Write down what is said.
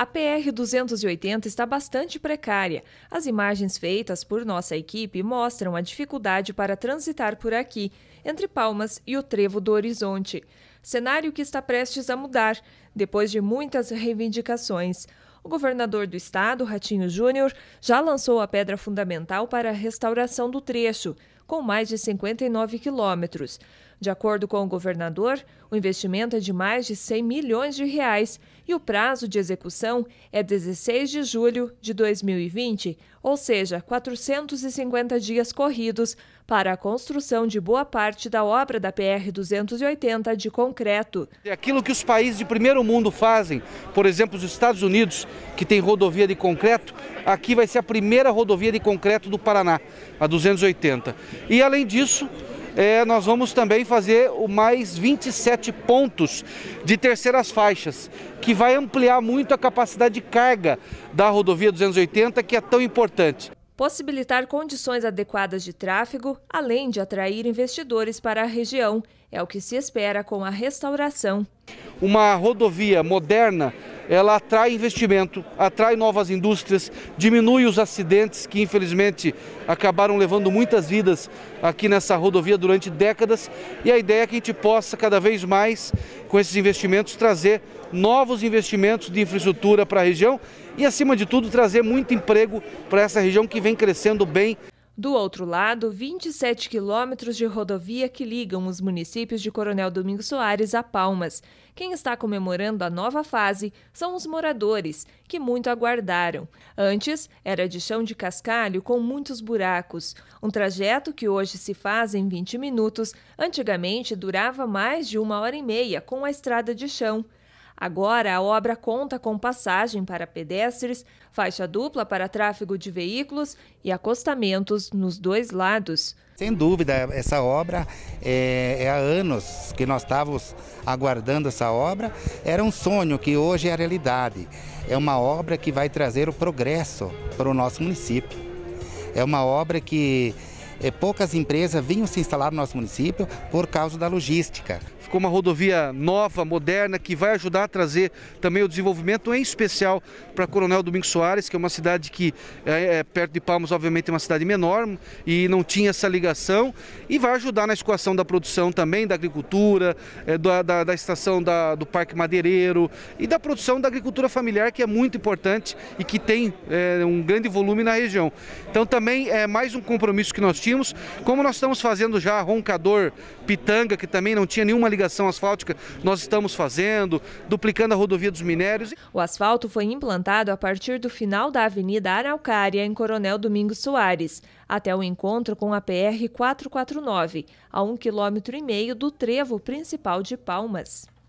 A PR-280 está bastante precária. As imagens feitas por nossa equipe mostram a dificuldade para transitar por aqui, entre Palmas e o Trevo do Horizonte. Cenário que está prestes a mudar, depois de muitas reivindicações. O governador do estado, Ratinho Júnior, já lançou a pedra fundamental para a restauração do trecho, com mais de 59 quilômetros. De acordo com o governador, o investimento é de mais de 100 milhões de reais e o prazo de execução é 16 de julho de 2020, ou seja, 450 dias corridos para a construção de boa parte da obra da PR-280 de concreto. É aquilo que os países de primeiro mundo fazem, por exemplo, os Estados Unidos, que tem rodovia de concreto, aqui vai ser a primeira rodovia de concreto do Paraná, a 280. E além disso, é, nós vamos também fazer o mais 27 pontos de terceiras faixas, que vai ampliar muito a capacidade de carga da rodovia 280, que é tão importante. Possibilitar condições adequadas de tráfego, além de atrair investidores para a região, é o que se espera com a restauração. Uma rodovia moderna ela atrai investimento, atrai novas indústrias, diminui os acidentes que infelizmente acabaram levando muitas vidas aqui nessa rodovia durante décadas e a ideia é que a gente possa cada vez mais com esses investimentos trazer novos investimentos de infraestrutura para a região e acima de tudo trazer muito emprego para essa região que vem crescendo bem do outro lado, 27 quilômetros de rodovia que ligam os municípios de Coronel Domingos Soares a Palmas. Quem está comemorando a nova fase são os moradores, que muito aguardaram. Antes, era de chão de cascalho com muitos buracos. Um trajeto que hoje se faz em 20 minutos, antigamente durava mais de uma hora e meia com a estrada de chão. Agora, a obra conta com passagem para pedestres, faixa dupla para tráfego de veículos e acostamentos nos dois lados. Sem dúvida, essa obra é, é há anos que nós estávamos aguardando essa obra. Era um sonho que hoje é a realidade. É uma obra que vai trazer o progresso para o nosso município. É uma obra que poucas empresas vinham se instalar no nosso município por causa da logística. Ficou uma rodovia nova, moderna, que vai ajudar a trazer também o desenvolvimento, em especial para Coronel Domingos Soares, que é uma cidade que, é, é, perto de Palmas, obviamente é uma cidade menor e não tinha essa ligação, e vai ajudar na escoação da produção também, da agricultura, é, da, da, da, estação da, do Parque Madeireiro e da produção da agricultura familiar, que é muito importante e que tem é, um grande volume na região. Então também é mais um compromisso que nós tínhamos como nós estamos fazendo já Roncador Pitanga, que também não tinha nenhuma ligação asfáltica, nós estamos fazendo, duplicando a rodovia dos minérios. O asfalto foi implantado a partir do final da Avenida Araucária, em Coronel Domingos Soares, até o encontro com a PR 449, a um quilômetro e meio do trevo principal de Palmas.